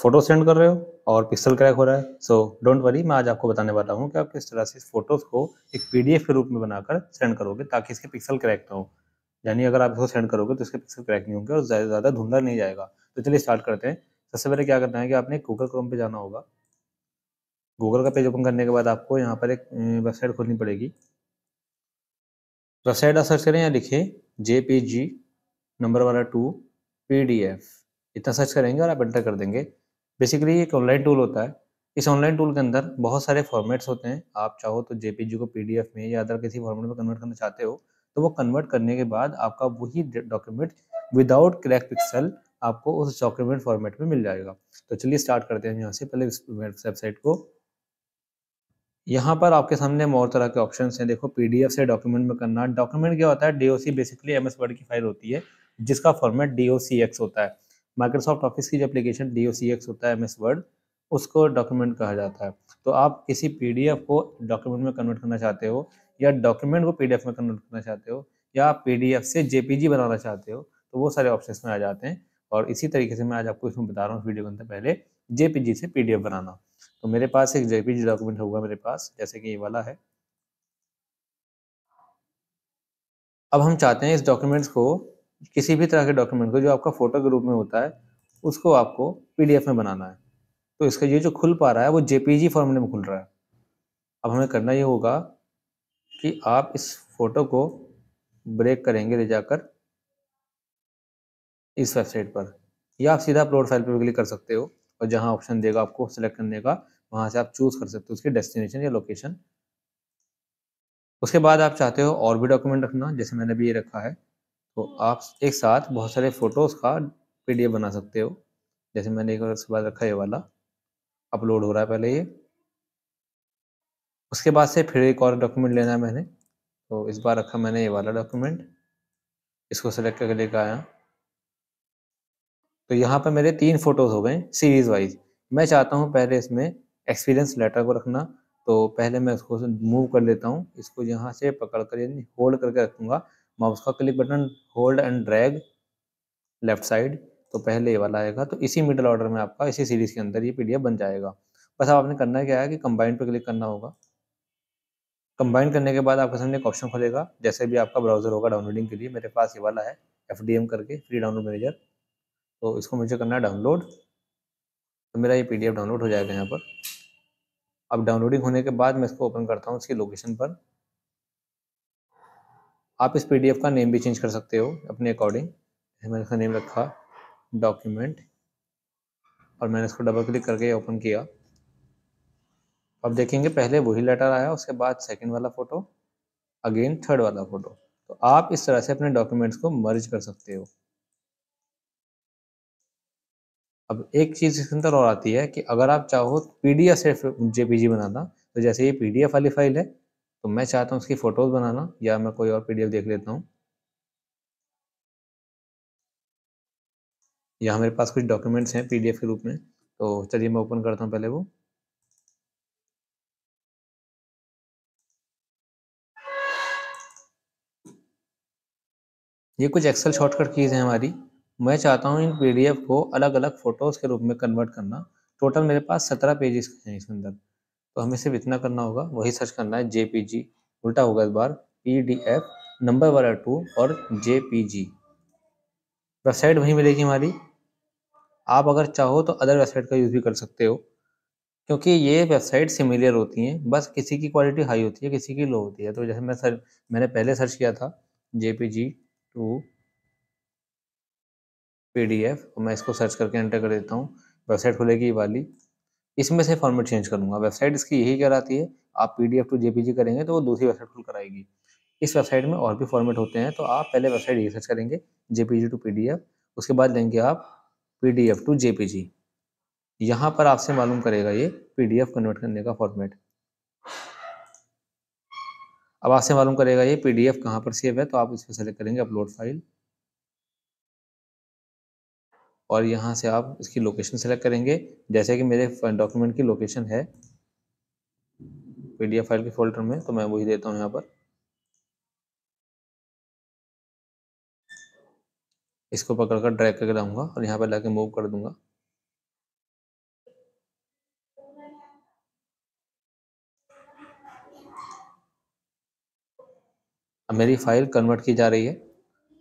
photo send कर रहे हो और पिक्सल क्रैक हो रहा है सो डोंट वरी मैं आज आपको बताने वाला हूँ कि आप किस तरह से इस फोटोज को एक पीडीएफ के रूप में बनाकर सेंड करोगे ताकि इसके पिक्सल क्रैक ना हो यानी अगर आप इसको सेंड करोगे तो इसके पिक्सल क्रैक नहीं होंगे और ज़्यादा ज़्यादा धुंधा नहीं जाएगा तो चलिए स्टार्ट करते हैं सबसे पहले क्या करना है कि आपने गूगल क्रोम पर जाना होगा गूगल का पेज ओपन करने के बाद आपको यहाँ पर एक वेबसाइट खोलनी पड़ेगी वेबसाइट आप सर्च करें या लिखें जे पी जी नंबर वाला टू पी डी एफ इतना सर्च करेंगे और आप एंटर कर देंगे बेसिकली एक ऑनलाइन टूल होता है इस ऑनलाइन टूल के अंदर बहुत सारे फॉर्मेट्स होते हैं आप चाहो तो जेपीजी को पीडीएफ में या अदर किसी फॉर्मेट में कन्वर्ट करना चाहते हो तो वो कन्वर्ट करने के बाद आपका वही डॉक्यूमेंट विदाउट क्रैक पिक्सल आपको उस डॉक्यूमेंट फॉर्मेट में मिल जाएगा तो चलिए स्टार्ट करते हैं यहाँ से पहले वेबसाइट को यहाँ पर आपके सामने और तरह के ऑप्शन हैं देखो पीडीएफ से डॉक्यूमेंट में करना डॉक्यूमेंट क्या होता है डीओसी बेसिकली एमएस वर्ड की फाइल होती है जिसका फॉर्मेट डीओसीएक्स होता है माइक्रोसॉफ्ट ऑफिस की जो एप्लीकेशन डी होता है एम वर्ड उसको डॉक्यूमेंट कहा जाता है तो आप किसी पी को डॉक्यूमेंट में कन्वर्ट करना चाहते हो या डॉक्यूमेंट को पी में कन्वर्ट करना चाहते हो या आप पी से जे बनाना चाहते हो तो वो सारे ऑप्शन में आ जाते हैं और इसी तरीके से मैं आज आपको इसमें बता रहा हूँ वीडियो बनते पहले जे से पी बनाना तो मेरे पास एक जे डॉक्यूमेंट होगा मेरे पास जैसे कि ये वाला है अब हम चाहते हैं इस डॉक्यूमेंट्स को किसी भी तरह के डॉक्यूमेंट को जो आपका फोटो के रूप में होता है उसको आपको पीडीएफ में बनाना है तो इसका ये जो खुल पा रहा है वो जेपीजी फॉर्मेट में खुल रहा है अब हमें करना ये होगा कि आप इस फोटो को ब्रेक करेंगे ले जाकर इस वेबसाइट पर या आप सीधा अपलोड फाइल पर भी क्लिक कर सकते हो और जहाँ ऑप्शन देगा आपको सेलेक्ट करने का वहां से आप चूज़ कर सकते हो उसकी डेस्टिनेशन या लोकेशन उसके बाद आप चाहते हो और भी डॉक्यूमेंट रखना जैसे मैंने भी ये रखा है तो आप एक साथ बहुत सारे फ़ोटोज़ का पीडीएफ बना सकते हो जैसे मैंने एक उसके बाद रखा ये वाला अपलोड हो रहा है पहले ये उसके बाद से फिर एक और डॉक्यूमेंट लेना है मैंने तो इस बार रखा मैंने ये वाला डॉक्यूमेंट इसको सेलेक्ट करके लेकर आया तो यहाँ पर मेरे तीन फ़ोटोज़ हो गए सीरीज़ वाइज मैं चाहता हूँ पहले इसमें एक्सपीरियंस लेटर को रखना तो पहले मैं उसको मूव कर लेता हूँ इसको यहाँ से पकड़ कर यानी होल्ड करके रखूँगा माउस का click button hold and drag left side तो पहले ये वाला आएगा तो इसी मिडल ऑर्डर में आपका इसी सीरीज़ के अंदर ये पीडीएफ बन जाएगा बस अब आपने करना क्या है कि कंबाइन पर क्लिक करना होगा कंबाइन करने के बाद आपके सामने एक ऑप्शन खोलेगा जैसे भी आपका ब्राउजर होगा डाउनलोडिंग के लिए मेरे पास ये वाला है एफ करके फ्री डाउनलोड मैनेजर तो इसको मुझे करना है डाउनलोड तो मेरा ये पी डाउनलोड हो जाएगा यहाँ पर अब डाउनलोडिंग होने के बाद मैं इसको ओपन करता हूँ इसकी लोकेशन पर आप इस पी का नेम भी चेंज कर सकते हो अपने अकॉर्डिंग मैंने इसका नेम रखा डॉक्यूमेंट और मैंने इसको डबल क्लिक करके ओपन किया अब देखेंगे पहले वही लेटर आया उसके बाद सेकंड वाला फ़ोटो अगेन थर्ड वाला फ़ोटो तो आप इस तरह से अपने डॉक्यूमेंट्स को मर्ज कर सकते हो अब एक चीज़ इसके अंदर और आती है कि अगर आप चाहो पीडीएफ से जेपीजी बनाना तो जैसे ये पीडीएफ वाली फाइल है तो मैं चाहता हूँ उसकी फ़ोटोज़ बनाना या मैं कोई और पीडीएफ देख लेता हूँ या मेरे पास कुछ डॉक्यूमेंट्स हैं पीडीएफ के रूप में तो चलिए मैं ओपन करता हूँ पहले वो ये कुछ एक्सेल शॉर्टकट कीज़ हैं हमारी मैं चाहता हूँ इन पीडीएफ को अलग अलग फ़ोटोज़ के रूप में कन्वर्ट करना टोटल मेरे पास सत्रह पेजेस हैं इसके अंदर तो हमें सिर्फ इतना करना होगा वही सर्च करना है जे उल्टा होगा इस बार पी नंबर वाला टू और जे वेबसाइट वहीं मिलेगी हमारी आप अगर चाहो तो अदर वेबसाइट का यूज़ भी कर सकते हो क्योंकि ये वेबसाइट सिमिलियर होती हैं बस किसी की क्वालिटी हाई होती है किसी की लो होती है तो जैसे मैं सर मैंने पहले सर्च किया था J P G to P D F मैं इसको सर्च करके एंटर कर देता हूँ वेबसाइट खुलेगी वाली इसमें से फॉर्मेट चेंज करूंगा वेबसाइट इसकी यही कराती है आप P D F to JPG करेंगे तो वो दूसरी वेबसाइट खुल आएगी इस वेबसाइट में और भी फॉर्मेट होते हैं तो आप पहले वेबसाइट ये सर्च करेंगे जेपीजी टू पीडीएफ उसके बाद लेंगे आप पीडीएफ टू जेपीजी यहाँ पर आपसे मालूम करेगा ये पीडीएफ कन्वर्ट करने का फॉर्मेट अब आपसे मालूम करेगा ये पीडीएफ कहाँ पर सेव है तो आप इस पर सेलेक्ट करेंगे अपलोड फाइल और यहाँ से आप इसकी लोकेशन सेलेक्ट करेंगे जैसे कि मेरे डॉक्यूमेंट की लोकेशन है पी फाइल के फोल्डर में तो मैं वही देता हूँ यहाँ पर इसको पकड़कर ड्रैग करके लाऊंगा और यहाँ पर लाके मूव कर दूंगा अब मेरी फाइल कन्वर्ट की जा रही है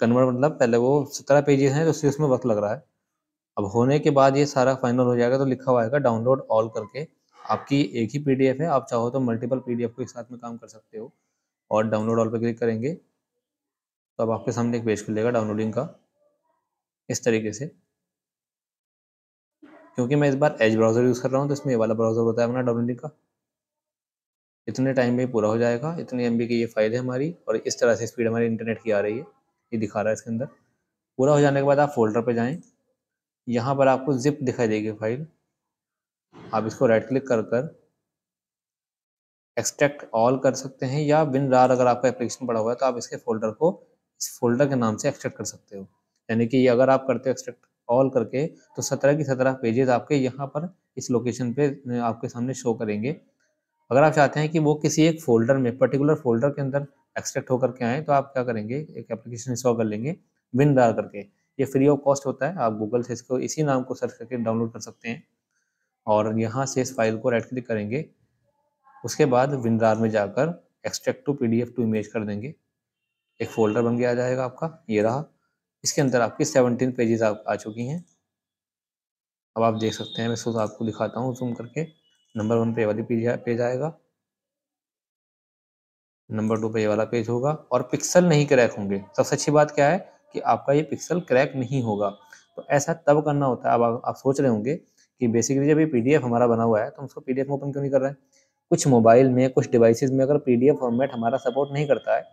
कन्वर्ट मतलब पहले वो सत्रह पेजेस हैं तो उसमें वक्त लग रहा है अब होने के बाद ये सारा फाइनल हो जाएगा तो लिखा हुआ आएगा डाउनलोड ऑल करके आपकी एक ही पीडीएफ है आप चाहो तो मल्टीपल पीडीएफ को एक साथ में काम कर सकते हो और डाउनलोड ऑल पर क्लिक करेंगे तो अब आपके सामने एक पेज खुलेगा डाउनलोडिंग का इस तरीके से क्योंकि मैं इस बार एज ब्राउज़र यूज़ कर रहा हूँ तो इसमें ये वाला ब्राउज़र होता है अपना डाउनलोडिंग का इतने टाइम में पूरा हो जाएगा इतने एम की ये फाइल है हमारी और इस तरह से स्पीड हमारी इंटरनेट की आ रही है ये दिखा रहा है इसके अंदर पूरा हो जाने के बाद आप फोल्डर पर जाएँ यहाँ पर आपको जिप दिखाई देगी फाइल आप इसको राइट क्लिक कर कर एक्सट्रैक्ट ऑल कर सकते हैं या बिन रार अगर आपका एप्लीकेशन पड़ा हुआ है तो आप इसके फोल्डर को इस फोल्डर के नाम से एक्सट्रैक्ट कर सकते हो यानी कि ये अगर आप करते हो एक्सट्रैक्ट ऑल करके तो सत्रह की सत्रह पेजेस आपके यहाँ पर इस लोकेशन पे आपके सामने शो करेंगे अगर आप चाहते हैं कि वो किसी एक फोल्डर में पर्टिकुलर फोल्डर के अंदर एक्सट्रैक्ट होकर के आए तो आप क्या करेंगे एक एप्लीकेशन इंस्टॉल कर लेंगे विन रार करके ये फ्री ऑफ कॉस्ट होता है आप गूगल से इसको इसी नाम को सर्च करके डाउनलोड कर सकते हैं और यहाँ से इस फाइल को राइट क्लिक करेंगे उसके बाद विंडार में जाकर extract to P to image कर देंगे एक फोल्डर बन गया आ जाएगा आपका ये रहा इसके अंदर आपकी सेवनटीन पेजेस आप आ चुकी हैं अब आप देख सकते हैं मैं सोच आपको दिखाता हूँ जूम करके नंबर वन पे वाली पेज पेज आएगा नंबर टू पे ये वाला पेज होगा और पिक्सल नहीं क्रैक होंगे सबसे अच्छी बात क्या है कि आपका ये पिक्सल क्रैक नहीं होगा तो ऐसा तब करना होता है अब आप, सोच रहे होंगे कि बेसिकली जब ये पी हमारा बना हुआ है तो हम उसको पी ओपन क्यों नहीं कर रहे हैं कुछ मोबाइल में कुछ डिवाइसेस में अगर पी फॉर्मेट हमारा सपोर्ट नहीं करता है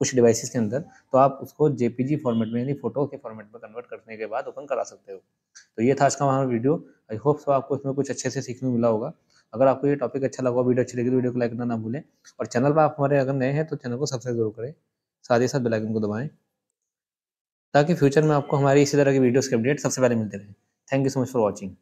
कुछ डिवाइसेस के अंदर तो आप उसको जेपीजी फॉर्मेट में यानी फोटो के फॉर्मेट में कन्वर्ट करने के बाद ओपन करा सकते हो तो ये था आज का हमारा वीडियो आई होप सो आपको इसमें कुछ अच्छे से सीखने मिला होगा अगर आपको ये टॉपिक अच्छा लगा वीडियो अच्छी लगी तो वीडियो को लाइक करना ना भूलें और चैनल पर आप हमारे अगर नए हैं तो चैनल को सब्सक्राइब जरूर करें साथ ही साथ बेलाइकन को दबाएँ ताकि फ्यूचर में आपको हमारी इसी तरह की वीडियोस के अपडेट सबसे पहले मिलते रहे thank you so much for watching